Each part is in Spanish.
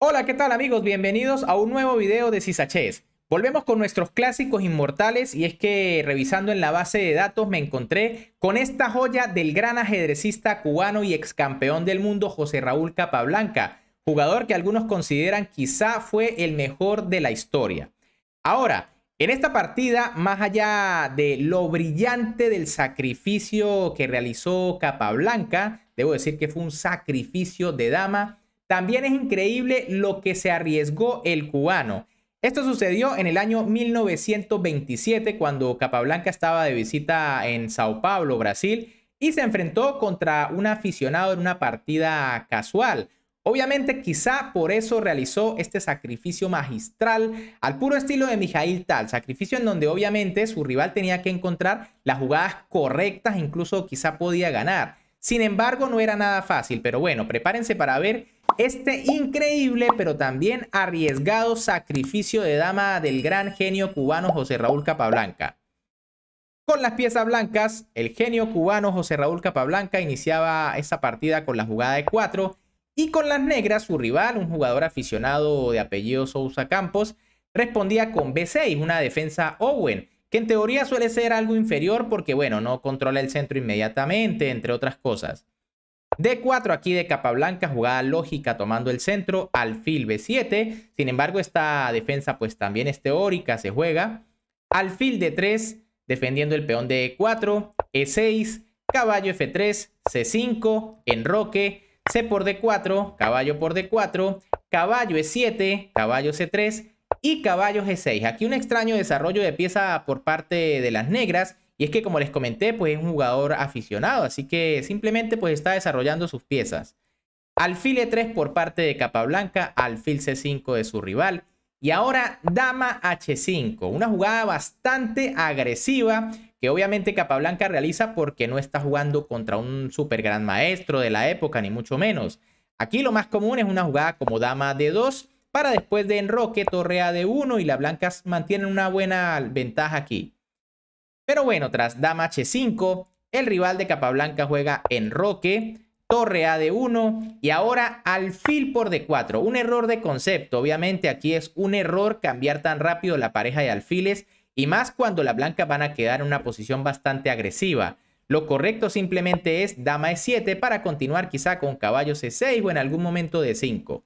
Hola, ¿qué tal amigos? Bienvenidos a un nuevo video de Cisachés. Volvemos con nuestros clásicos inmortales y es que revisando en la base de datos me encontré con esta joya del gran ajedrecista cubano y ex campeón del mundo José Raúl Capablanca, jugador que algunos consideran quizá fue el mejor de la historia. Ahora, en esta partida, más allá de lo brillante del sacrificio que realizó Capablanca, debo decir que fue un sacrificio de dama, también es increíble lo que se arriesgó el cubano. Esto sucedió en el año 1927 cuando Capablanca estaba de visita en Sao Paulo, Brasil, y se enfrentó contra un aficionado en una partida casual. Obviamente quizá por eso realizó este sacrificio magistral al puro estilo de Mijail Tal, sacrificio en donde obviamente su rival tenía que encontrar las jugadas correctas, incluso quizá podía ganar. Sin embargo, no era nada fácil, pero bueno, prepárense para ver este increíble pero también arriesgado sacrificio de dama del gran genio cubano José Raúl Capablanca. Con las piezas blancas, el genio cubano José Raúl Capablanca iniciaba esa partida con la jugada de 4 y con las negras su rival, un jugador aficionado de apellido Sousa Campos, respondía con B6, una defensa Owen, que en teoría suele ser algo inferior porque, bueno, no controla el centro inmediatamente, entre otras cosas. D4 aquí de capa blanca, jugada lógica tomando el centro, alfil B7. Sin embargo, esta defensa pues también es teórica, se juega. Alfil D3 defendiendo el peón de E4, E6, caballo F3, C5, enroque, C por D4, caballo por D4, caballo E7, caballo C3 y caballo G6. Aquí un extraño desarrollo de pieza por parte de las negras y es que como les comenté, pues es un jugador aficionado, así que simplemente pues está desarrollando sus piezas. Alfil E3 por parte de Capablanca, alfil C5 de su rival. Y ahora dama H5, una jugada bastante agresiva que obviamente Capablanca realiza porque no está jugando contra un super gran maestro de la época, ni mucho menos. Aquí lo más común es una jugada como dama D2 para después de enroque, torrea A de 1 y las blancas mantienen una buena ventaja aquí. Pero bueno, tras dama h5, el rival de Capablanca juega en roque, torre a de 1 y ahora alfil por d4. Un error de concepto, obviamente aquí es un error cambiar tan rápido la pareja de alfiles y más cuando la blanca van a quedar en una posición bastante agresiva. Lo correcto simplemente es dama e7 para continuar quizá con caballo c6 o en algún momento d5.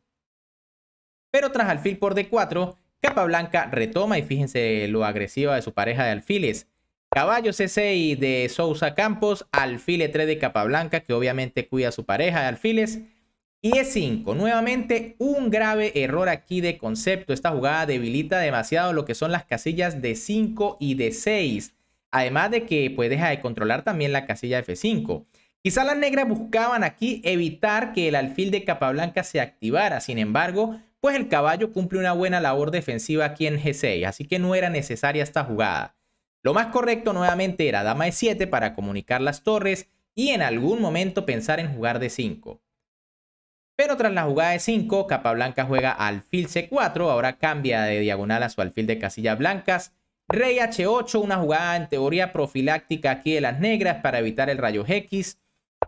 Pero tras alfil por d4, capa blanca retoma y fíjense lo agresiva de su pareja de alfiles. Caballo C6 de Sousa Campos, alfile 3 de Capablanca, que obviamente cuida a su pareja de alfiles. Y E5, nuevamente un grave error aquí de concepto. Esta jugada debilita demasiado lo que son las casillas de 5 y de 6. Además de que pues, deja de controlar también la casilla F5. Quizá las negras buscaban aquí evitar que el alfil de Capablanca se activara. Sin embargo, pues el caballo cumple una buena labor defensiva aquí en G6. Así que no era necesaria esta jugada. Lo más correcto nuevamente era dama e 7 para comunicar las torres y en algún momento pensar en jugar de 5. Pero tras la jugada de 5, Capablanca juega alfil C4, ahora cambia de diagonal a su alfil de casillas blancas. Rey H8, una jugada en teoría profiláctica aquí de las negras para evitar el rayo X.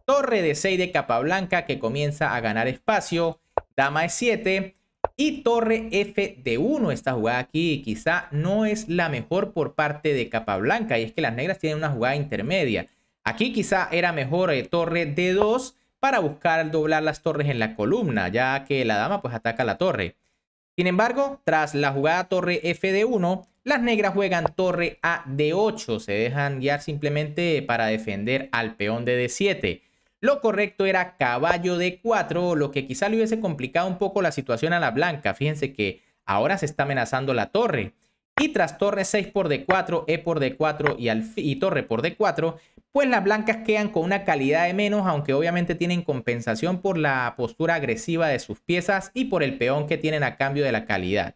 Torre de 6 de Capablanca que comienza a ganar espacio. Dama e 7 y torre F de 1, esta jugada aquí quizá no es la mejor por parte de capa blanca. Y es que las negras tienen una jugada intermedia. Aquí quizá era mejor eh, torre D2 para buscar doblar las torres en la columna, ya que la dama pues ataca la torre. Sin embargo, tras la jugada torre F de 1, las negras juegan torre A de 8. Se dejan guiar simplemente para defender al peón de D7. Lo correcto era caballo de 4, lo que quizá le hubiese complicado un poco la situación a la blanca. Fíjense que ahora se está amenazando la torre. Y tras torre 6 por d4, e por d4 y, torre por d4, pues las blancas quedan con una calidad de menos, aunque obviamente tienen compensación por la postura agresiva de sus piezas y por el peón que tienen a cambio de la calidad.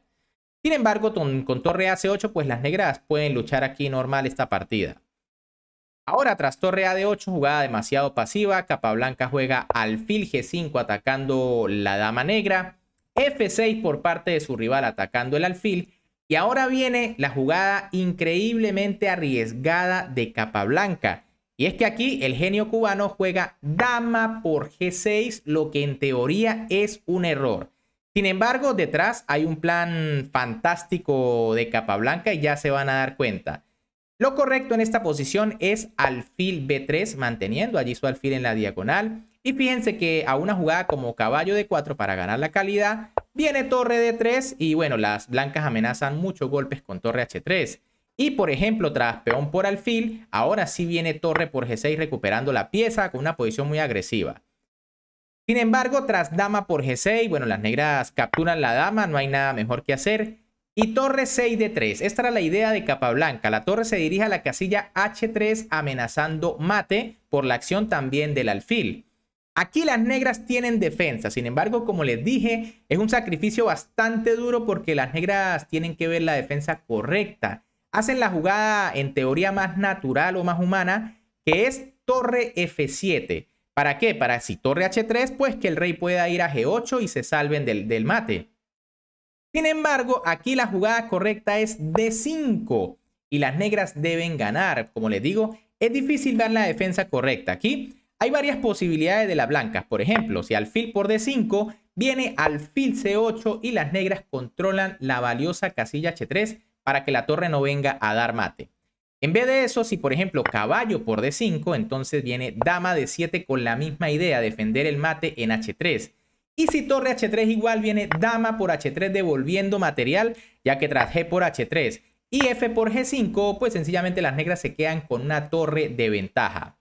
Sin embargo, con, con torre ac8, pues las negras pueden luchar aquí normal esta partida. Ahora tras torre A de 8, jugada demasiado pasiva, Capablanca juega alfil G5 atacando la dama negra, F6 por parte de su rival atacando el alfil, y ahora viene la jugada increíblemente arriesgada de Capablanca. Y es que aquí el genio cubano juega dama por G6, lo que en teoría es un error. Sin embargo, detrás hay un plan fantástico de Capablanca y ya se van a dar cuenta. Lo correcto en esta posición es alfil B3, manteniendo allí su alfil en la diagonal. Y fíjense que a una jugada como caballo d 4 para ganar la calidad, viene torre D3 y bueno, las blancas amenazan muchos golpes con torre H3. Y por ejemplo, tras peón por alfil, ahora sí viene torre por G6 recuperando la pieza con una posición muy agresiva. Sin embargo, tras dama por G6, bueno, las negras capturan la dama, no hay nada mejor que hacer. Y torre 6 de 3. Esta era la idea de Capablanca. La torre se dirige a la casilla H3 amenazando mate por la acción también del alfil. Aquí las negras tienen defensa, sin embargo, como les dije, es un sacrificio bastante duro porque las negras tienen que ver la defensa correcta. Hacen la jugada en teoría más natural o más humana, que es torre F7. ¿Para qué? Para si torre H3, pues que el rey pueda ir a G8 y se salven del, del mate. Sin embargo, aquí la jugada correcta es de 5 y las negras deben ganar. Como les digo, es difícil dar la defensa correcta. Aquí hay varias posibilidades de las blancas. Por ejemplo, si alfil por D5 viene alfil C8 y las negras controlan la valiosa casilla H3 para que la torre no venga a dar mate. En vez de eso, si por ejemplo caballo por D5, entonces viene dama de 7 con la misma idea, defender el mate en H3. Y si torre H3 igual viene dama por H3 devolviendo material, ya que tras G por H3 y F por G5, pues sencillamente las negras se quedan con una torre de ventaja.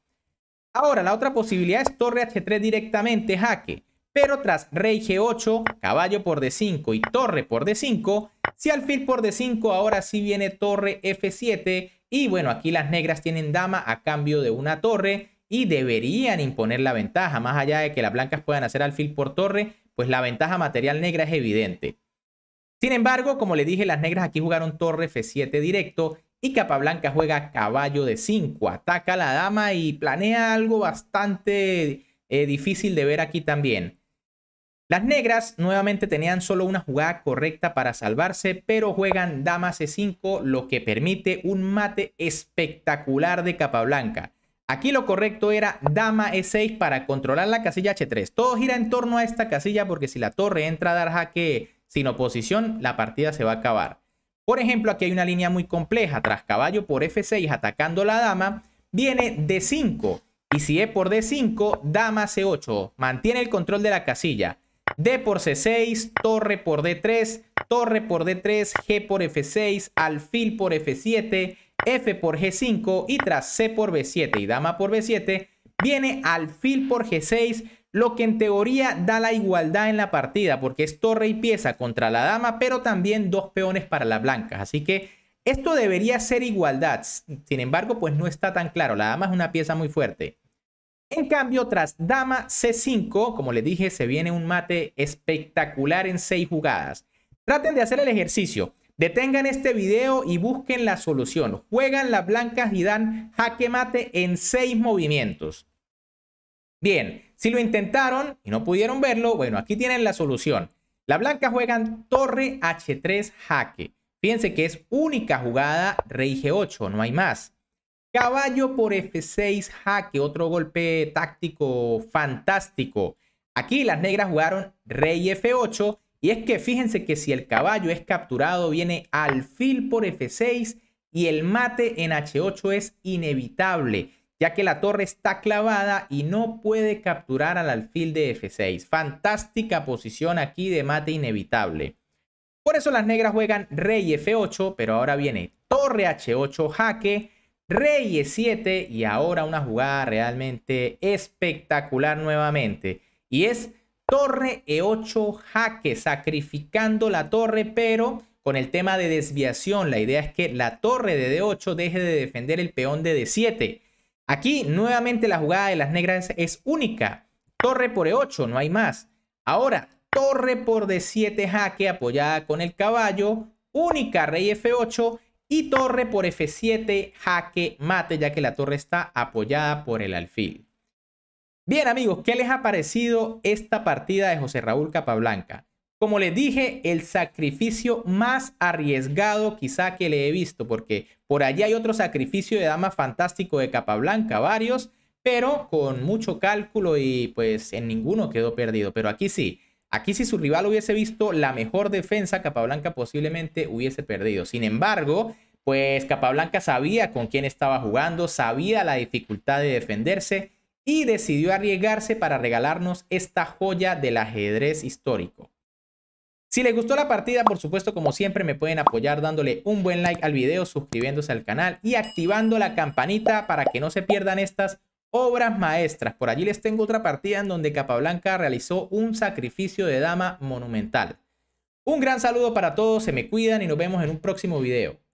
Ahora, la otra posibilidad es torre H3 directamente jaque. Pero tras rey G8, caballo por D5 y torre por D5, si alfil por D5 ahora sí viene torre F7 y bueno, aquí las negras tienen dama a cambio de una torre y deberían imponer la ventaja, más allá de que las blancas puedan hacer alfil por torre, pues la ventaja material negra es evidente. Sin embargo, como le dije, las negras aquí jugaron torre F7 directo y capa blanca juega caballo de 5, ataca a la dama y planea algo bastante eh, difícil de ver aquí también. Las negras nuevamente tenían solo una jugada correcta para salvarse, pero juegan dama C5, lo que permite un mate espectacular de capa blanca. Aquí lo correcto era dama e6 para controlar la casilla h3. Todo gira en torno a esta casilla porque si la torre entra a dar jaque sin oposición, la partida se va a acabar. Por ejemplo, aquí hay una línea muy compleja. Tras caballo por f6 atacando la dama, viene d5. Y si e por d5, dama c8. Mantiene el control de la casilla. d por c6, torre por d3, torre por d3, g por f6, alfil por f7, F por G5 y tras C por B7 y dama por B7, viene alfil por G6, lo que en teoría da la igualdad en la partida, porque es torre y pieza contra la dama, pero también dos peones para las blancas. Así que esto debería ser igualdad, sin embargo, pues no está tan claro, la dama es una pieza muy fuerte. En cambio, tras dama C5, como les dije, se viene un mate espectacular en seis jugadas. Traten de hacer el ejercicio. Detengan este video y busquen la solución. Juegan las blancas y dan jaque mate en seis movimientos. Bien, si lo intentaron y no pudieron verlo, bueno, aquí tienen la solución. Las blancas juegan torre h3 jaque. Fíjense que es única jugada rey g8, no hay más. Caballo por f6 jaque, otro golpe táctico fantástico. Aquí las negras jugaron rey f8 y es que fíjense que si el caballo es capturado, viene alfil por F6 y el mate en H8 es inevitable, ya que la torre está clavada y no puede capturar al alfil de F6. Fantástica posición aquí de mate inevitable. Por eso las negras juegan rey F8, pero ahora viene torre H8 jaque, rey E7 y ahora una jugada realmente espectacular nuevamente. Y es Torre E8 jaque, sacrificando la torre, pero con el tema de desviación. La idea es que la torre de D8 deje de defender el peón de D7. Aquí nuevamente la jugada de las negras es única. Torre por E8, no hay más. Ahora, torre por D7 jaque apoyada con el caballo. Única rey F8 y torre por F7 jaque mate, ya que la torre está apoyada por el alfil. Bien amigos, ¿qué les ha parecido esta partida de José Raúl Capablanca? Como les dije, el sacrificio más arriesgado quizá que le he visto, porque por allí hay otro sacrificio de dama fantástico de Capablanca, varios, pero con mucho cálculo y pues en ninguno quedó perdido. Pero aquí sí, aquí si su rival hubiese visto la mejor defensa, Capablanca posiblemente hubiese perdido. Sin embargo, pues Capablanca sabía con quién estaba jugando, sabía la dificultad de defenderse y decidió arriesgarse para regalarnos esta joya del ajedrez histórico. Si les gustó la partida, por supuesto, como siempre, me pueden apoyar dándole un buen like al video, suscribiéndose al canal y activando la campanita para que no se pierdan estas obras maestras. Por allí les tengo otra partida en donde Capablanca realizó un sacrificio de dama monumental. Un gran saludo para todos, se me cuidan y nos vemos en un próximo video.